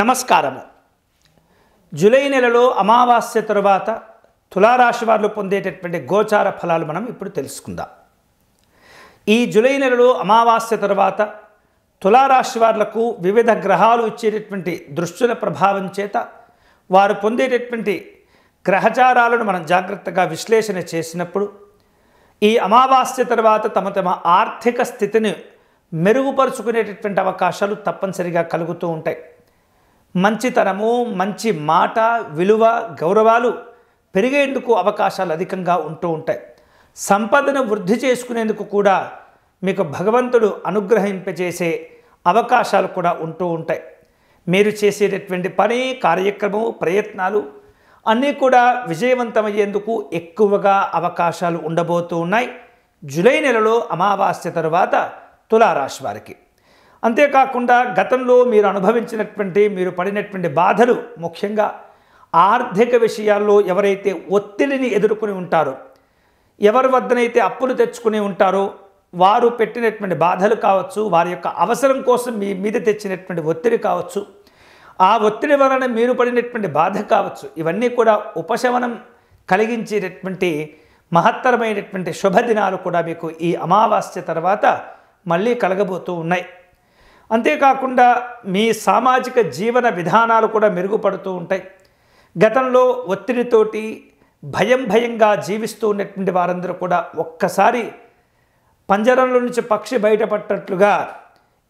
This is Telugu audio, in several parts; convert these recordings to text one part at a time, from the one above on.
నమస్కారము జూలై నెలలో అమావాస్య తరువాత తులారాశి వారు పొందేటటువంటి గోచార ఫలాలు మనం ఇప్పుడు తెలుసుకుందాం ఈ జూలై నెలలో అమావాస్య తర్వాత తులారాశి వారులకు వివిధ గ్రహాలు ఇచ్చేటటువంటి దృష్టిల ప్రభావం చేత వారు పొందేటటువంటి గ్రహచారాలను మనం జాగ్రత్తగా విశ్లేషణ చేసినప్పుడు ఈ అమావాస్య తర్వాత తమ తమ ఆర్థిక స్థితిని మెరుగుపరుచుకునేటటువంటి అవకాశాలు తప్పనిసరిగా కలుగుతూ ఉంటాయి మంచితనము మంచి మాట విలువ గౌరవాలు పెరిగేందుకు అవకాశాలు అధికంగా ఉంటూ ఉంటాయి సంపదను వృద్ధి చేసుకునేందుకు కూడా మీకు భగవంతుడు అనుగ్రహింపజేసే అవకాశాలు కూడా ఉంటూ ఉంటాయి మీరు చేసేటటువంటి పని కార్యక్రమం ప్రయత్నాలు అన్నీ కూడా విజయవంతమయ్యేందుకు ఎక్కువగా అవకాశాలు ఉండబోతూ ఉన్నాయి జూలై నెలలో అమావాస్య తర్వాత తులారాశి వారికి అంతేకాకుండా గతంలో మీరు అనుభవించినటువంటి మీరు పడినటువంటి బాధలు ముఖ్యంగా ఆర్థిక విషయాల్లో ఎవరైతే ఒత్తిడిని ఎదుర్కొని ఉంటారో ఎవరి వద్దనైతే అప్పులు తెచ్చుకుని ఉంటారో వారు పెట్టినటువంటి బాధలు కావచ్చు వారి యొక్క అవసరం కోసం మీ మీద తెచ్చినటువంటి ఒత్తిడి కావచ్చు ఆ ఒత్తిడి వలన మీరు పడినటువంటి బాధ కావచ్చు ఇవన్నీ కూడా ఉపశమనం కలిగించేటటువంటి మహత్తరమైనటువంటి శుభదినాలు కూడా మీకు ఈ అమావాస్య తర్వాత మళ్ళీ కలగబోతూ ఉన్నాయి అంతేకాకుండా మీ సామాజిక జీవన విధానాలు కూడా మెరుగుపడుతూ ఉంటాయి గతంలో ఒత్తిడితోటి భయం భయంగా జీవిస్తూ ఉన్నటువంటి వారందరూ కూడా ఒక్కసారి పంజరంలో నుంచి పక్షి బయటపడ్డట్లుగా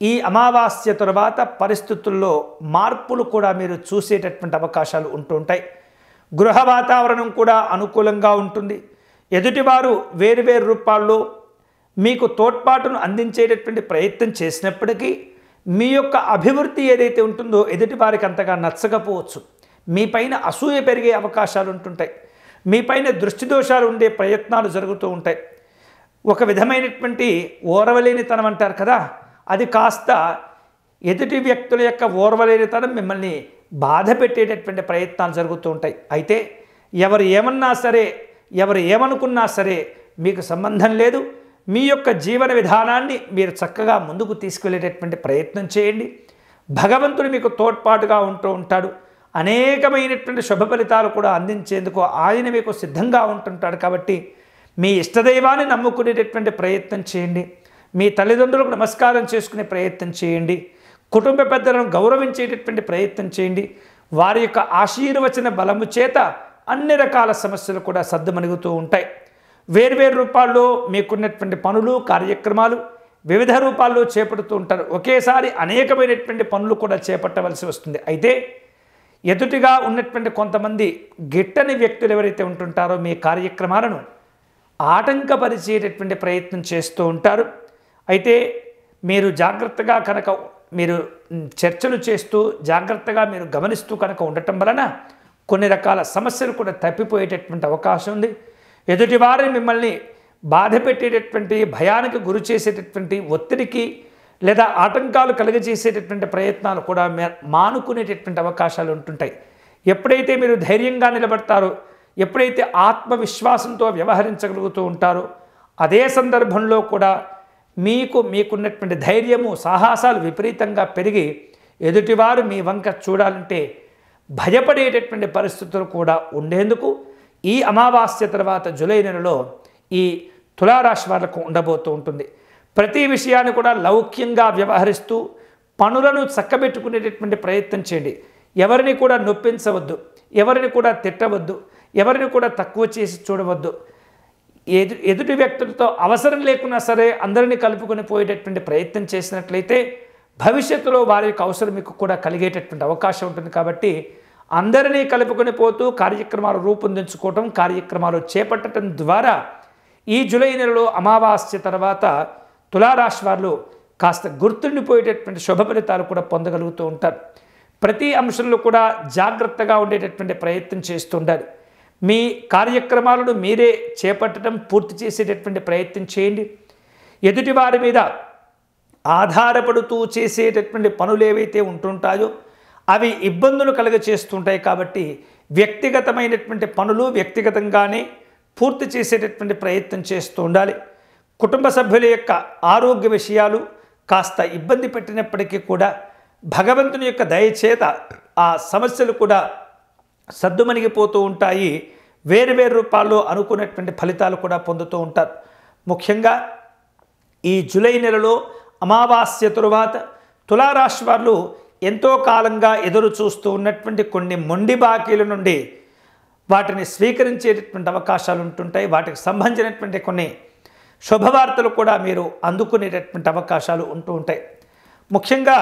ఈ అమావాస్య తర్వాత పరిస్థితుల్లో మార్పులు కూడా మీరు చూసేటటువంటి అవకాశాలు ఉంటూ ఉంటాయి గృహ వాతావరణం కూడా అనుకూలంగా ఉంటుంది ఎదుటివారు వేరువేరు రూపాల్లో మీకు తోడ్పాటును అందించేటటువంటి ప్రయత్నం చేసినప్పటికీ మీ యొక్క అభివృద్ధి ఏదైతే ఉంటుందో ఎదుటి వారికి అంతగా నచ్చకపోవచ్చు మీ పైన అసూయ పెరిగే అవకాశాలు ఉంటుంటాయి మీ పైన దృష్టిదోషాలు ఉండే ప్రయత్నాలు జరుగుతూ ఉంటాయి ఒక విధమైనటువంటి ఓరవలేనితనం అంటారు కదా అది కాస్త ఎదుటి వ్యక్తుల యొక్క ఓర్వలేనితనం మిమ్మల్ని బాధ పెట్టేటటువంటి ప్రయత్నాలు జరుగుతూ ఉంటాయి అయితే ఎవరు ఏమన్నా సరే ఎవరు ఏమనుకున్నా సరే మీకు సంబంధం లేదు మీ యొక్క జీవన విధానాన్ని మీరు చక్కగా ముందుకు తీసుకువెళ్ళేటటువంటి ప్రయత్నం చేయండి భగవంతుడు మీకు తోడ్పాటుగా ఉంటూ ఉంటాడు అనేకమైనటువంటి శుభ ఫలితాలు కూడా అందించేందుకు ఆయన మీకు సిద్ధంగా ఉంటుంటాడు కాబట్టి మీ ఇష్టదైవాన్ని నమ్ముకునేటటువంటి ప్రయత్నం చేయండి మీ తల్లిదండ్రులకు నమస్కారం చేసుకునే ప్రయత్నం చేయండి కుటుంబ పెద్దలను గౌరవించేటటువంటి ప్రయత్నం చేయండి వారి యొక్క ఆశీర్వచన బలము చేత అన్ని రకాల సమస్యలు కూడా సర్దుమణుగుతూ ఉంటాయి వేర్వేరు రూపాల్లో మీకున్నటువంటి పనులు కార్యక్రమాలు వివిధ రూపాల్లో చేపడుతూ ఉంటారు ఒకేసారి అనేకమైనటువంటి పనులు కూడా చేపట్టవలసి వస్తుంది అయితే ఎదుటిగా ఉన్నటువంటి కొంతమంది గిట్టని వ్యక్తులు ఎవరైతే ఉంటుంటారో మీ కార్యక్రమాలను ఆటంకపరిచేటటువంటి ప్రయత్నం చేస్తూ ఉంటారు అయితే మీరు జాగ్రత్తగా కనుక మీరు చర్చలు చేస్తూ జాగ్రత్తగా మీరు గమనిస్తూ కనుక ఉండటం వలన కొన్ని రకాల సమస్యలు కూడా తప్పిపోయేటటువంటి అవకాశం ఉంది ఎదుటివారిని మిమ్మల్ని బాధ పెట్టేటటువంటి భయానికి గురి చేసేటటువంటి ఒత్తిడికి లేదా ఆటంకాలు కలుగజేసేటటువంటి ప్రయత్నాలు కూడా మానుకునేటటువంటి అవకాశాలు ఉంటుంటాయి ఎప్పుడైతే మీరు ధైర్యంగా నిలబడతారో ఎప్పుడైతే ఆత్మవిశ్వాసంతో వ్యవహరించగలుగుతూ ఉంటారో అదే సందర్భంలో కూడా మీకు మీకున్నటువంటి ధైర్యము సాహసాలు విపరీతంగా పెరిగి ఎదుటివారు మీ వంక చూడాలంటే భయపడేటటువంటి పరిస్థితులు కూడా ఉండేందుకు ఈ అమావాస్య తర్వాత జులై నెలలో ఈ తులారాశి వాళ్లకు ఉండబోతూ ఉంటుంది ప్రతి విషయాన్ని కూడా లౌక్యంగా వ్యవహరిస్తూ పనులను చక్కబెట్టుకునేటటువంటి ప్రయత్నం చేయండి ఎవరిని కూడా నొప్పించవద్దు ఎవరిని కూడా తిట్టవద్దు ఎవరిని కూడా తక్కువ చేసి చూడవద్దు ఎదు ఎదుటి వ్యక్తులతో అవసరం లేకున్నా సరే అందరినీ కలుపుకొని పోయేటటువంటి ప్రయత్నం చేసినట్లయితే భవిష్యత్తులో వారి యొక్క అవసరం మీకు కూడా కలిగేటటువంటి అవకాశం ఉంటుంది కాబట్టి అందరినీ కలుపుకొని పోతూ కార్యక్రమాలు రూపొందించుకోవటం కార్యక్రమాలు చేపట్టడం ద్వారా ఈ జూలై నెలలో అమావాస్య తర్వాత తులారాశి వారు కాస్త గుర్తుండిపోయేటటువంటి శుభ ఫలితాలు కూడా పొందగలుగుతూ ఉంటారు ప్రతి అంశంలో కూడా జాగ్రత్తగా ఉండేటటువంటి ప్రయత్నం చేస్తుండాలి మీ కార్యక్రమాలను మీరే చేపట్టడం పూర్తి చేసేటటువంటి ప్రయత్నం చేయండి ఎదుటి వారి మీద ఆధారపడుతూ చేసేటటువంటి పనులు ఏవైతే ఉంటుంటాయో అవి ఇబ్బందులు కలుగ చేస్తుంటాయి కాబట్టి వ్యక్తిగతమైనటువంటి పనులు వ్యక్తిగతంగానే పూర్తి చేసేటటువంటి ప్రయత్నం చేస్తూ ఉండాలి కుటుంబ సభ్యుల యొక్క ఆరోగ్య విషయాలు కాస్త ఇబ్బంది పెట్టినప్పటికీ కూడా భగవంతుని యొక్క దయచేత ఆ సమస్యలు కూడా సద్దుమణిగిపోతూ ఉంటాయి వేరువేరు రూపాల్లో అనుకున్నటువంటి ఫలితాలు కూడా పొందుతూ ఉంటారు ముఖ్యంగా ఈ జూలై నెలలో అమావాస్య తరువాత తులారాశి వాళ్ళు ఎంతో కాలంగా ఎదురు చూస్తూ ఉన్నటువంటి కొన్ని మొండి బాకీల నుండి వాటిని స్వీకరించేటటువంటి అవకాశాలు ఉంటుంటాయి వాటికి సంబంధించినటువంటి కొన్ని శుభవార్తలు కూడా మీరు అందుకునేటటువంటి అవకాశాలు ఉంటూ ఉంటాయి ముఖ్యంగా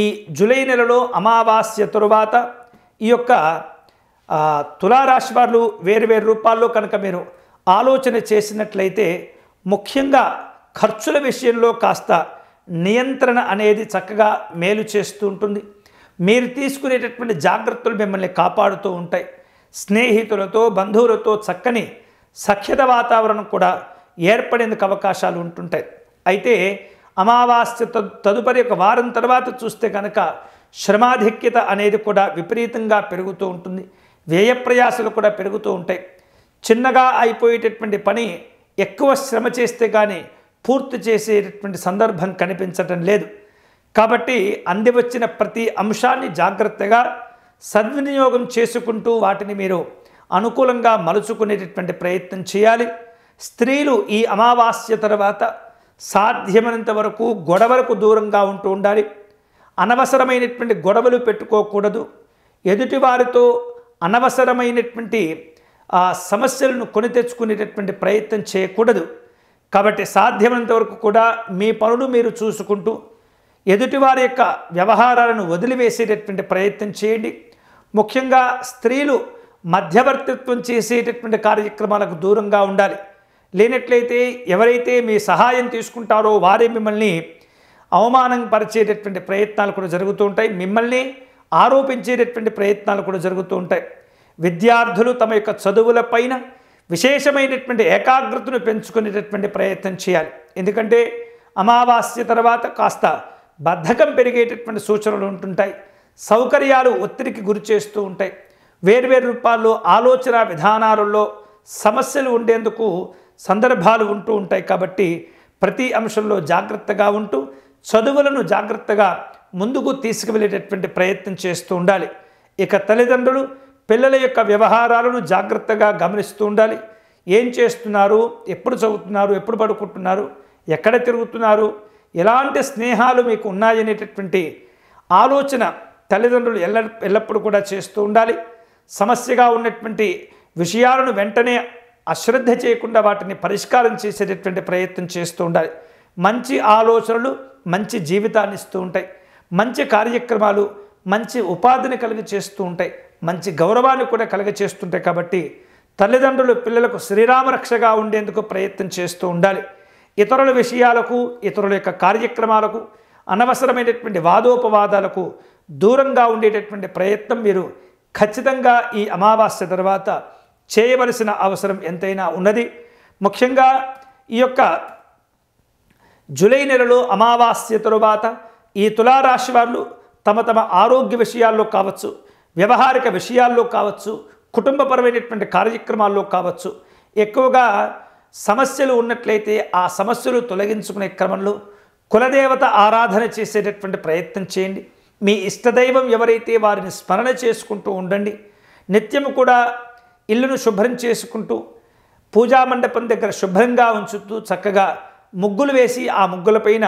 ఈ జూలై నెలలో అమావాస్య తరువాత ఈ యొక్క తులారాశి వారు వేరు రూపాల్లో కనుక మీరు ఆలోచన చేసినట్లయితే ముఖ్యంగా ఖర్చుల విషయంలో కాస్త నియంత్రణ అనేది చక్కగా మేలు చేస్తూ ఉంటుంది మీరు తీసుకునేటటువంటి జాగ్రత్తలు మిమ్మల్ని కాపాడుతూ ఉంటాయి స్నేహితులతో బంధువులతో చక్కని సఖ్యత వాతావరణం కూడా ఏర్పడేందుకు అవకాశాలు ఉంటుంటాయి అయితే అమావాస్య తదుపరి ఒక వారం తర్వాత చూస్తే కనుక శ్రమాధిక్యత అనేది కూడా విపరీతంగా పెరుగుతూ ఉంటుంది వ్యయప్రయాసలు కూడా పెరుగుతూ ఉంటాయి చిన్నగా అయిపోయేటటువంటి పని ఎక్కువ శ్రమ చేస్తే కానీ పూర్తి చేసేటటువంటి సందర్భం కనిపించటం లేదు కాబట్టి అందివచ్చిన ప్రతి అంశాన్ని జాగ్రత్తగా సద్వినియోగం చేసుకుంటూ వాటిని మీరు అనుకూలంగా మలుచుకునేటటువంటి ప్రయత్నం చేయాలి స్త్రీలు ఈ అమావాస్య తర్వాత సాధ్యమైనంత వరకు గొడవలకు దూరంగా ఉంటూ ఉండాలి అనవసరమైనటువంటి గొడవలు పెట్టుకోకూడదు ఎదుటివారితో అనవసరమైనటువంటి సమస్యలను కొని తెచ్చుకునేటటువంటి ప్రయత్నం చేయకూడదు కాబట్టి సాధ్యమైనంత వరకు కూడా మీ పనులు మీరు చూసుకుంటూ ఎదుటివారి యొక్క వ్యవహారాలను వదిలివేసేటటువంటి ప్రయత్నం చేయండి ముఖ్యంగా స్త్రీలు మధ్యవర్తిత్వం చేసేటటువంటి కార్యక్రమాలకు దూరంగా ఉండాలి లేనట్లయితే ఎవరైతే మీ సహాయం తీసుకుంటారో వారే మిమ్మల్ని అవమానం పరిచేటటువంటి ప్రయత్నాలు కూడా జరుగుతూ ఉంటాయి మిమ్మల్ని ఆరోపించేటటువంటి ప్రయత్నాలు కూడా జరుగుతూ ఉంటాయి విద్యార్థులు తమ యొక్క చదువులపైన విశేషమైనటువంటి ఏకాగ్రతను పెంచుకునేటటువంటి ప్రయత్నం చేయాలి ఎందుకంటే అమావాస్య తర్వాత కాస్త బద్ధకం పెరిగేటటువంటి సూచనలు ఉంటుంటాయి సౌకర్యాలు ఒత్తిడికి గురి చేస్తూ ఉంటాయి వేర్వేరు రూపాల్లో ఆలోచన విధానాలలో సమస్యలు ఉండేందుకు సందర్భాలు ఉంటూ ఉంటాయి కాబట్టి ప్రతి అంశంలో జాగ్రత్తగా ఉంటూ చదువులను జాగ్రత్తగా ముందుకు తీసుకువెళ్ళేటటువంటి ప్రయత్నం చేస్తూ ఉండాలి ఇక తల్లిదండ్రులు పిల్లల యొక్క వ్యవహారాలను జాగ్రత్తగా గమనిస్తూ ఉండాలి ఏం చేస్తున్నారు ఎప్పుడు చదువుతున్నారు ఎప్పుడు పడుకుంటున్నారు ఎక్కడ తిరుగుతున్నారు ఎలాంటి స్నేహాలు మీకు ఉన్నాయనేటటువంటి ఆలోచన తల్లిదండ్రులు ఎల్ల ఎల్లప్పుడూ కూడా చేస్తూ ఉండాలి సమస్యగా ఉన్నటువంటి విషయాలను వెంటనే అశ్రద్ధ చేయకుండా వాటిని పరిష్కారం చేసేటటువంటి ప్రయత్నం చేస్తూ ఉండాలి మంచి ఆలోచనలు మంచి జీవితాన్ని ఇస్తూ ఉంటాయి మంచి కార్యక్రమాలు మంచి ఉపాధిని కలిగి చేస్తూ ఉంటాయి మంచి గౌరవాన్ని కూడా కలిగి చేస్తుంటాయి కాబట్టి తల్లిదండ్రులు పిల్లలకు శ్రీరామరక్షగా ఉండేందుకు ప్రయత్నం చేస్తూ ఉండాలి ఇతరుల విషయాలకు ఇతరుల యొక్క కార్యక్రమాలకు అనవసరమైనటువంటి వాదోపవాదాలకు దూరంగా ఉండేటటువంటి ప్రయత్నం మీరు ఖచ్చితంగా ఈ అమావాస్య తర్వాత చేయవలసిన అవసరం ఎంతైనా ఉన్నది ముఖ్యంగా ఈ యొక్క జూలై నెలలో అమావాస్య తరువాత ఈ తులారాశి వాళ్ళు తమ తమ ఆరోగ్య విషయాల్లో కావచ్చు వ్యవహారిక విషయాల్లో కావచ్చు కుటుంబపరమైనటువంటి కార్యక్రమాల్లో కావచ్చు ఎక్కువగా సమస్యలు ఉన్నట్లయితే ఆ సమస్యలు తొలగించుకునే క్రమంలో కులదేవత ఆరాధన చేసేటటువంటి ప్రయత్నం చేయండి మీ ఇష్టదైవం ఎవరైతే వారిని స్మరణ చేసుకుంటూ ఉండండి నిత్యము కూడా ఇల్లును శుభ్రం చేసుకుంటూ పూజా మండపం దగ్గర శుభ్రంగా ఉంచుతూ చక్కగా ముగ్గులు వేసి ఆ ముగ్గులపైన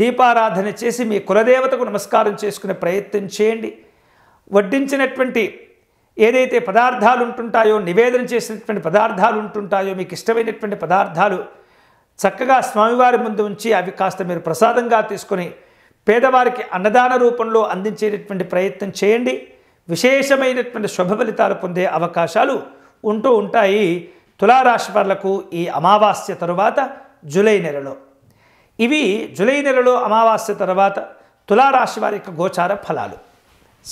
దీపారాధన చేసి మీ కులదేవతకు నమస్కారం చేసుకునే ప్రయత్నం చేయండి వడ్డించినటువంటి ఏదైతే పదార్థాలు ఉంటుంటాయో నివేదన చేసినటువంటి పదార్థాలు ఉంటుంటాయో మీకు ఇష్టమైనటువంటి పదార్థాలు చక్కగా స్వామివారి ముందు ఉంచి అవి కాస్త మీరు ప్రసాదంగా తీసుకొని పేదవారికి అన్నదాన రూపంలో అందించేటటువంటి ప్రయత్నం చేయండి విశేషమైనటువంటి శుభ ఫలితాలు పొందే అవకాశాలు ఉంటూ ఉంటాయి తులారాశి వాళ్లకు ఈ అమావాస్య తరువాత జూలై నెలలో ఇవి జులై నెలలో అమావాస్య తర్వాత తులారాశి వారి యొక్క గోచార ఫలాలు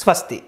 స్వస్తి